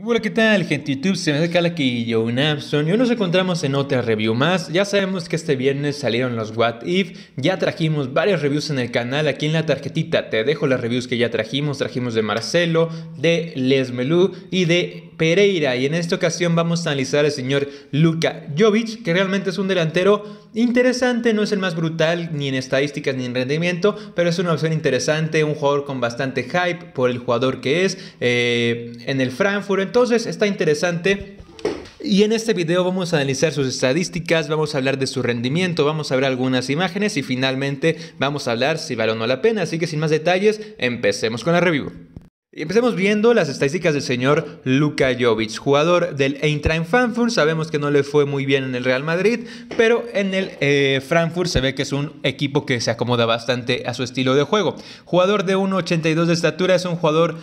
Hola, ¿qué tal, gente? YouTube se me hace aquí Joe yo, Y hoy nos encontramos en otra review más. Ya sabemos que este viernes salieron los What If. Ya trajimos varias reviews en el canal. Aquí en la tarjetita te dejo las reviews que ya trajimos. Trajimos de Marcelo, de Les y de Pereira. Y en esta ocasión vamos a analizar al señor Luka Jovic, que realmente es un delantero interesante. No es el más brutal ni en estadísticas ni en rendimiento, pero es una opción interesante. Un jugador con bastante hype por el jugador que es eh, en el Frankfurt entonces está interesante. Y en este video vamos a analizar sus estadísticas, vamos a hablar de su rendimiento, vamos a ver algunas imágenes y finalmente vamos a hablar si vale o no la pena. Así que sin más detalles, empecemos con la review. Empecemos viendo las estadísticas del señor Luka Jovic, jugador del Eintracht Frankfurt. Sabemos que no le fue muy bien en el Real Madrid, pero en el eh, Frankfurt se ve que es un equipo que se acomoda bastante a su estilo de juego. Jugador de 1,82 de estatura, es un jugador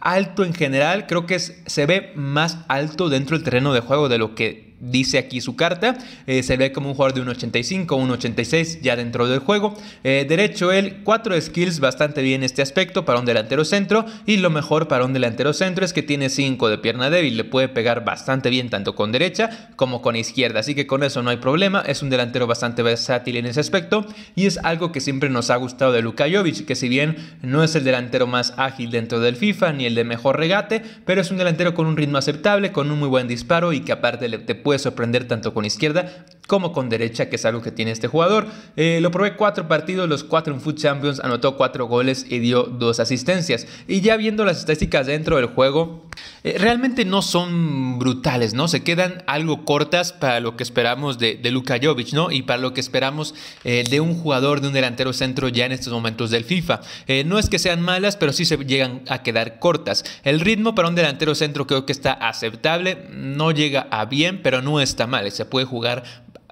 alto en general. Creo que se ve más alto dentro del terreno de juego de lo que dice aquí su carta. Eh, se ve como un jugador de 1.85, 1.86 ya dentro del juego. Eh, derecho, él, 4 skills, bastante bien este aspecto para un delantero centro. Y lo mejor para un delantero centro es que tiene 5 de pierna débil. Le puede pegar bastante bien tanto con derecha como con izquierda. Así que con eso no hay problema. Es un delantero bastante versátil en ese aspecto. Y es algo que siempre nos ha gustado de Luka que si bien no es el delantero más ágil dentro del FIFA ni el de mejor regate, pero es un delantero con un ritmo aceptable, con un muy buen disparo y que aparte le, te puede puede sorprender tanto con izquierda como con derecha, que es algo que tiene este jugador. Eh, lo probé cuatro partidos, los cuatro en Foot Champions, anotó cuatro goles y dio dos asistencias. Y ya viendo las estadísticas dentro del juego, eh, realmente no son brutales, ¿no? Se quedan algo cortas para lo que esperamos de, de Luka Jovic, ¿no? Y para lo que esperamos eh, de un jugador, de un delantero centro ya en estos momentos del FIFA. no es que sean malas, pero sí se llegan a quedar cortas. El ritmo para un delantero centro creo que está aceptable, no llega a bien, pero no está mal, se puede jugar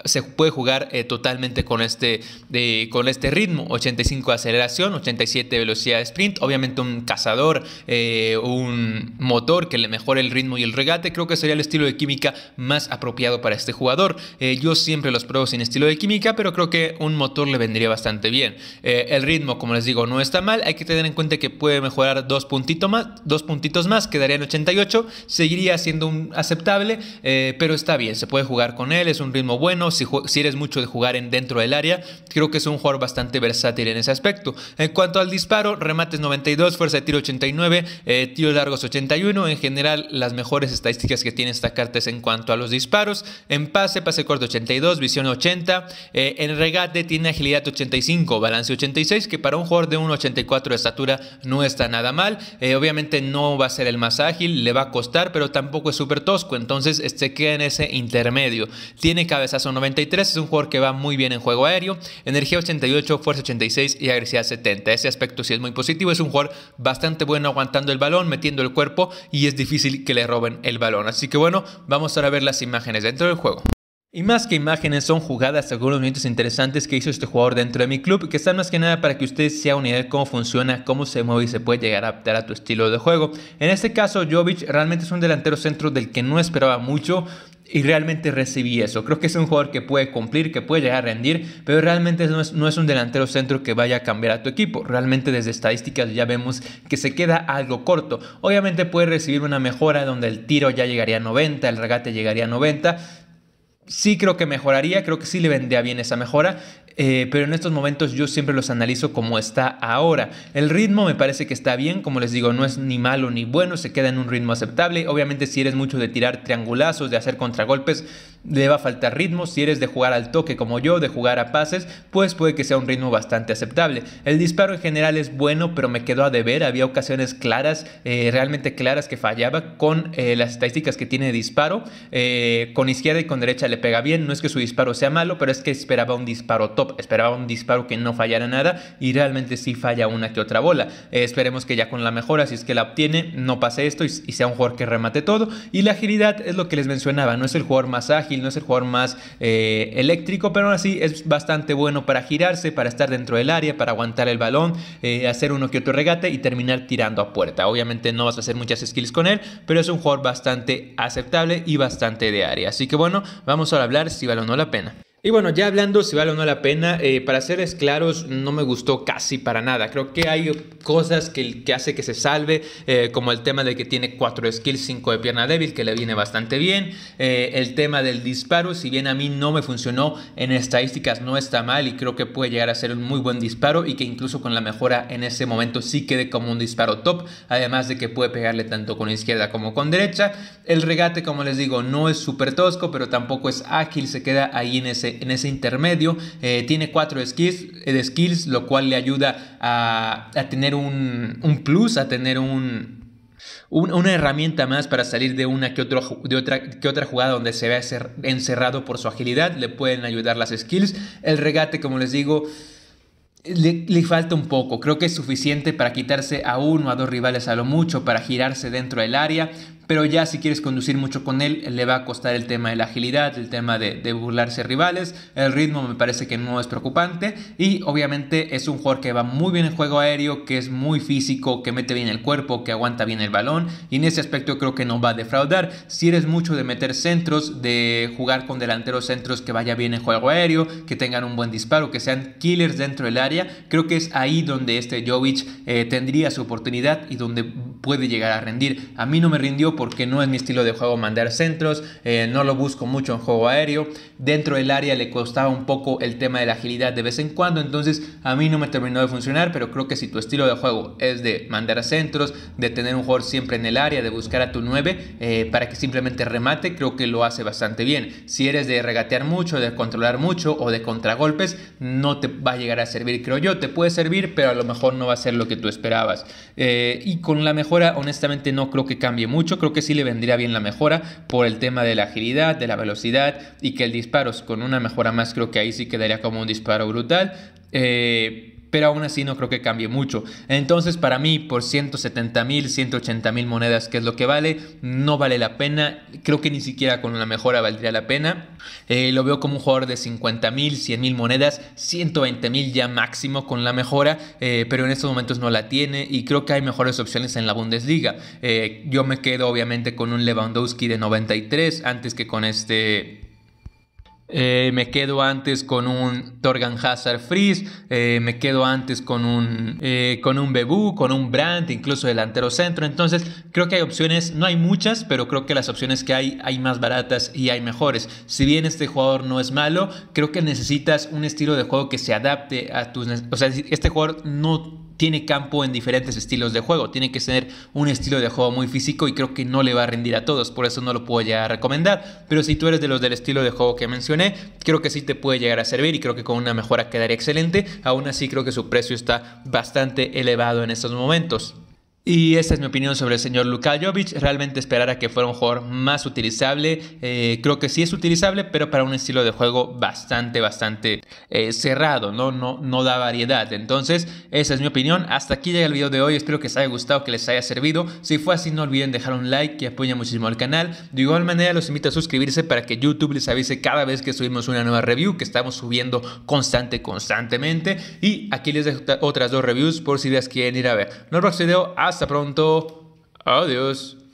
se puede jugar eh, totalmente con este, de, con este ritmo. 85 aceleración, 87 velocidad de sprint. Obviamente un cazador, eh, un motor que le mejore el ritmo y el regate. Creo que sería el estilo de química más apropiado para este jugador. Eh, yo siempre los pruebo sin estilo de química, pero creo que un motor le vendría bastante bien. el ritmo, como les digo, no está mal. Hay que tener en cuenta que puede mejorar dos, puntitos más, dos puntitos más. Quedaría en 88. Seguiría siendo un aceptable, pero está bien. Se puede jugar con él. Es un ritmo bueno si, eres mucho de jugar en dentro del área. Creo que es un jugador bastante versátil en ese aspecto. En cuanto al disparo, remates 92, fuerza de tiro 89, tiro eh, tiros largos 81. En general, las mejores estadísticas que tiene esta carta es en cuanto a los disparos. En pase, pase corto 82, visión 80. Eh, en regate tiene agilidad 85, balance 86, que para un jugador de 1.84 de estatura no está nada mal. Eh, obviamente no va a ser el más ágil, le va a costar, pero tampoco es súper tosco. Entonces, se queda en ese intermedio. Tiene cabezazo 93, es un jugador que va muy bien en juego aéreo, energía 88, fuerza 86 y agresividad 70. Ese aspecto sí es muy positivo, es un jugador bastante bueno aguantando el balón, metiendo el cuerpo y es difícil que le roben el balón. Así que bueno, vamos ahora a ver las imágenes dentro del juego. Y más que imágenes, son jugadas, algunos momentos interesantes que hizo este jugador dentro de mi club, que están más que nada para que ustedes sea una idea de cómo funciona, cómo se mueve y se puede llegar a adaptar a tu estilo de juego. En este caso, Jovic realmente es un delantero centro del que no esperaba mucho y realmente recibí eso. Creo que es un jugador que puede cumplir, que puede llegar a rendir, pero realmente no es, no es, un delantero centro que vaya a cambiar a tu equipo. Realmente desde estadísticas ya vemos que se queda algo corto. Obviamente puede recibir una mejora donde el tiro ya llegaría a 90, el regate llegaría a 90 sí creo que mejoraría, creo que sí le vendría bien esa mejora, eh, pero en estos momentos yo siempre los analizo como está ahora. El ritmo me parece que está bien, como les digo, no es ni malo ni bueno, se queda en un ritmo aceptable. Obviamente si eres mucho de tirar triangulazos, de hacer contragolpes, le va a faltar ritmo, si eres de jugar al toque como yo, de jugar a pases, pues puede que sea un ritmo bastante aceptable. El disparo en general es bueno, pero me quedó a deber, había ocasiones claras, eh, realmente claras que fallaba con eh, las estadísticas que tiene de disparo, eh, con izquierda y con derecha le pega bien, no es que su disparo sea malo, pero es que esperaba un disparo top, esperaba un disparo que no fallara nada y realmente sí falla una que otra bola. esperemos que ya con la mejora, si es que la obtiene, no pase esto y sea un jugador que remate todo. Y la agilidad es lo que les mencionaba, no es el jugador más ágil, no es el jugador más eh, eléctrico, pero aún así es bastante bueno para girarse, para estar dentro del área, para aguantar el balón, eh, hacer uno que otro regate y terminar tirando a puerta. Obviamente no vas a hacer muchas skills con él, pero es un jugador bastante aceptable y bastante de área. Así que bueno, vamos a hablar si vale o no la pena. Y bueno, ya hablando si vale o no la pena, eh, para serles claros, no me gustó casi para nada. Creo que hay cosas que, que hace que se salve, eh, como el tema de que tiene 4 skills, 5 de pierna débil, que le viene bastante bien. Eh, el tema del disparo, si bien a mí no me funcionó, en estadísticas no está mal y creo que puede llegar a ser un muy buen disparo y que incluso con la mejora en ese momento sí quede como un disparo top, además de que puede pegarle tanto con izquierda como con derecha. El regate, como les digo, no es súper tosco, pero tampoco es ágil, se queda ahí en ese en ese intermedio. Eh, tiene cuatro skills, eh, skills, lo cual le ayuda a, tener un, plus, a tener un, una herramienta más para salir de una que, de otra, que otra jugada donde se ve encerrado por su agilidad. Le pueden ayudar las skills. El regate, como les digo, le, le, falta un poco. Creo que es suficiente para quitarse a uno o a dos rivales a lo mucho, para girarse dentro del área pero ya si quieres conducir mucho con él, le va a costar el tema de la agilidad, el tema de, de burlarse rivales, el ritmo me parece que no es preocupante y obviamente es un jugador que va muy bien en juego aéreo, que es muy físico, que mete bien el cuerpo, que aguanta bien el balón y en ese aspecto creo que no va a defraudar. Si eres mucho de meter centros, de jugar con delanteros centros que vaya bien en juego aéreo, que tengan un buen disparo, que sean killers dentro del área, creo que es ahí donde este Jovic eh, tendría su oportunidad y donde puede llegar a rendir. A mí no me rindió porque no es mi estilo de juego mandar centros, eh, no lo busco mucho en juego aéreo. Dentro del área le costaba un poco el tema de la agilidad de vez en cuando, entonces a mí no me terminó de funcionar, pero creo que si tu estilo de juego es de mandar centros, de tener un jugador siempre en el área, de buscar a tu 9 eh, para que simplemente remate, creo que lo hace bastante bien. Si eres de regatear mucho, de controlar mucho o de contragolpes, no te va a llegar a servir, creo yo. Te puede servir, pero a lo mejor no va a ser lo que tú esperabas. Eh, y con la mejora, honestamente, no creo que cambie mucho creo que sí le vendría bien la mejora por el tema de la agilidad, de la velocidad y que el disparo con una mejora más creo que ahí sí quedaría como un disparo brutal. Eh, pero aún así no creo que cambie mucho. Entonces para mí por 170 mil, 180 mil monedas, que es lo que vale, no vale la pena. Creo que ni siquiera con una mejora valdría la pena. Eh, lo veo como un jugador de 50 mil, 100 mil monedas, 120 mil ya máximo con la mejora, eh, pero en estos momentos no la tiene y creo que hay mejores opciones en la Bundesliga. Eh, yo me quedo obviamente con un Lewandowski de 93 antes que con este eh, me quedo antes con un Torgan Hazard Freeze, eh, me quedo antes con un, eh, con un Bebú, con un Brandt, incluso delantero centro. Entonces, creo que hay opciones, no hay muchas, pero creo que las opciones que hay, hay más baratas y hay mejores. Si bien este jugador no es malo, creo que necesitas un estilo de juego que se adapte a tus. O sea, este jugador no tiene campo en diferentes estilos de juego. Tiene que ser un estilo de juego muy físico y creo que no le va a rendir a todos. Por eso no lo puedo llegar a recomendar. Pero si tú eres de los del estilo de juego que mencioné, creo que sí te puede llegar a servir y creo que con una mejora quedaría excelente. Aún así creo que su precio está bastante elevado en estos momentos. Y esta es mi opinión sobre el señor Luka Jovic. Realmente esperara que fuera un jugador más utilizable. Eh, creo que sí es utilizable, pero para un estilo de juego bastante, bastante eh, cerrado, ¿no? No, no da variedad. Entonces, esa es mi opinión. Hasta aquí llega el video de hoy. Espero que les haya gustado, que les haya servido. Si fue así, no olviden dejar un like que apoya muchísimo al canal. De igual manera, los invito a suscribirse para que YouTube les avise cada vez que subimos una nueva review, que estamos subiendo constante, constantemente. Y aquí les dejo otras dos reviews por si las quieren ir a ver. Nos vemos en el video. Hasta pronto. Adiós.